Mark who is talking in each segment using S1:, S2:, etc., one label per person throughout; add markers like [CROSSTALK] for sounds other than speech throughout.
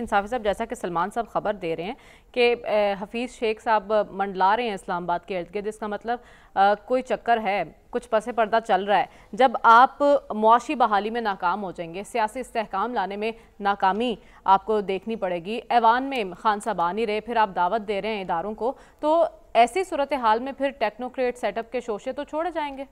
S1: इंसाफी साहब जैसा कि सलमान साहब खबर दे रहे हैं कि हफीज़ शेख साहब मंडला रहे हैं इस्लामाबाद के इर्द गिर्द इसका मतलब आ, कोई चक्कर है कुछ पसे पर्दा चल रहा है जब आप मुआशी बहाली में नाकाम हो जाएंगे सियासी इस्तेकाम लाने में नाकामी आपको देखनी पड़ेगी ऐवान में खान साहब आ नहीं रहे फिर आप दावत दे रहे हैं इदारों को तो ऐसी सूरत हाल में फिर टेक्नोक्रेट सेटअप के शोशे तो छोड़े जाएंगे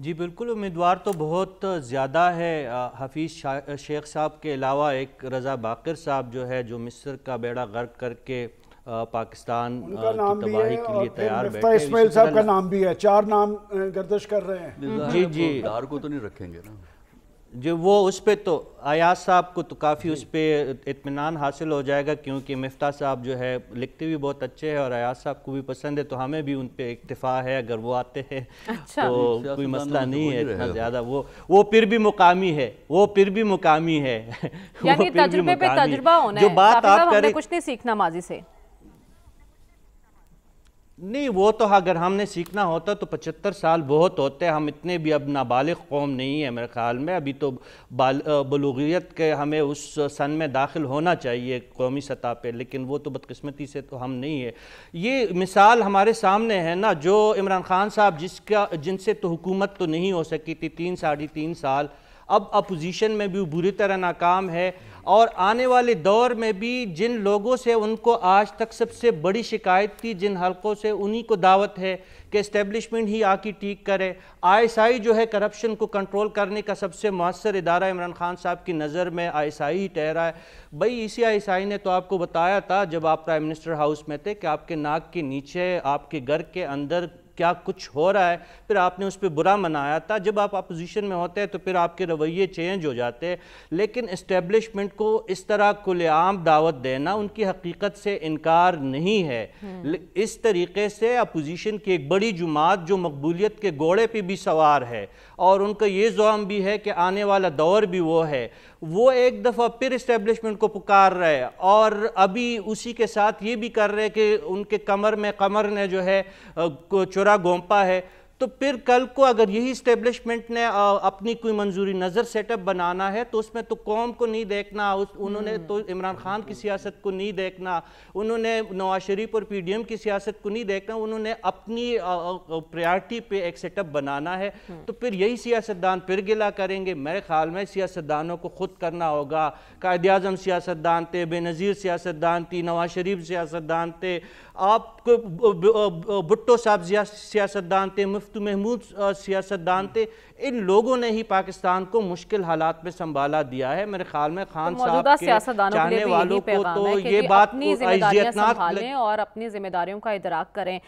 S2: जी बिल्कुल उम्मीदवार तो बहुत ज़्यादा है हफीज़ शेख साहब के अलावा एक रज़ा बाकर साहब जो है जो मिस्र का बेड़ा गर्क करके पाकिस्तान की तबाही के लिए तैयार बैठे इस्माइल साहब का नाम भी है चार नाम गर्दश कर रहे हैं जी जी को तो नहीं रखेंगे ना जो वो उस पर तो आयाज साहब को तो काफ़ी उस पर इतमान हासिल हो जाएगा क्योंकि मफ्ता साहब जो है लिखते भी बहुत अच्छे हैं और आयाज साहब को भी पसंद है तो हमें भी उन पर इतफ़ा है अगर वो आते हैं
S1: अच्छा। तो कोई तो मसला नहीं है इतना
S2: ज़्यादा वो वो फिर भी मुकामी है वो फिर भी मुकामी है [LAUGHS] यानी तजुर्बे पे तजुर्बा होना जो बात आप करें कुछ
S1: नहीं सीखना माजी से
S2: नहीं वो तो अगर हमने सीखना होता तो पचहत्तर साल बहुत होते हम इतने भी अब नाबालिग कौम नहीं है मेरे ख्याल में अभी तो बाल बलूगियत के हमें उस सन में दाखिल होना चाहिए कौमी सतह पे लेकिन वो तो बदकस्मती से तो हम नहीं है ये मिसाल हमारे सामने है ना जो इमरान खान साहब जिसका जिनसे तो हुकूमत तो नहीं हो सकी थी तीन साढ़े तीन साल अब अपोजिशन में भी बुरी तरह नाकाम है और आने वाले दौर में भी जिन लोगों से उनको आज तक सबसे बड़ी शिकायत थी जिन हलकों से उन्हीं को दावत है कि इस्टेबलिशमेंट ही आकी ठीक करे आई जो है करप्शन को कंट्रोल करने का सबसे मौसर इदारा इमरान खान साहब की नज़र में आई ही ठहरा है भाई इसी आई ने तो आपको बताया था जब आप प्राइम मिनिस्टर हाउस में थे कि आपके नाक के नीचे आपके घर के अंदर क्या कुछ हो रहा है फिर आपने उस पर बुरा मनाया था जब आप अपोजिशन में होते हैं तो फिर आपके रवैये चेंज हो जाते हैं लेकिन इस्टेब्लिशमेंट को इस तरह खुलेआम दावत देना उनकी हकीकत से इनकार नहीं है हम्म। इस तरीके से अपोजिशन की एक बड़ी जुमात जो मकबूलियत के घोड़े पर भी सवार है और उनका ये जोम भी है कि आने वाला दौर भी वो है वो एक दफ़ा फिर इस्टेबलिशमेंट को पुकार रहे हैं और अभी उसी के साथ ये भी कर रहे हैं कि उनके कमर में कमर ने जो है चौरा गोम्पा है तो फिर कल को अगर यही इस्टेब्लिशमेंट ने अपनी कोई मंजूरी नज़र सेटअप बनाना है तो उसमें तो कौम को नहीं देखना उस उन्होंने तो हम्म। इमरान खान की सियासत को नहीं देखना उन्होंने नवाज शरीफ और पी डी एम की सियासत को नहीं देखना उन्होंने अपनी प्रायर्टी पे एक सेटअप बनाना है हम्म। तो फिर यही सियासतदान फिर गिला करेंगे मेरे ख्याल में सियासतदानों को खुद करना होगा कायद अजम सियासतदान थे बेनज़ीर सियासतदान थी नवाज शरीफ सियासतदान थे आपको भुट्टो साहब सियासतदान थे मुफ्त मुफ्त महमूद सियासतदान थे इन लोगों ने ही पाकिस्तान को मुश्किल हालात में संभाला दिया है मेरे ख्याल में तो खान तो साहब के चाहने वालों को तो ये बात इज्जतनाक
S1: और अपनी जिम्मेदारियों का इधराक करें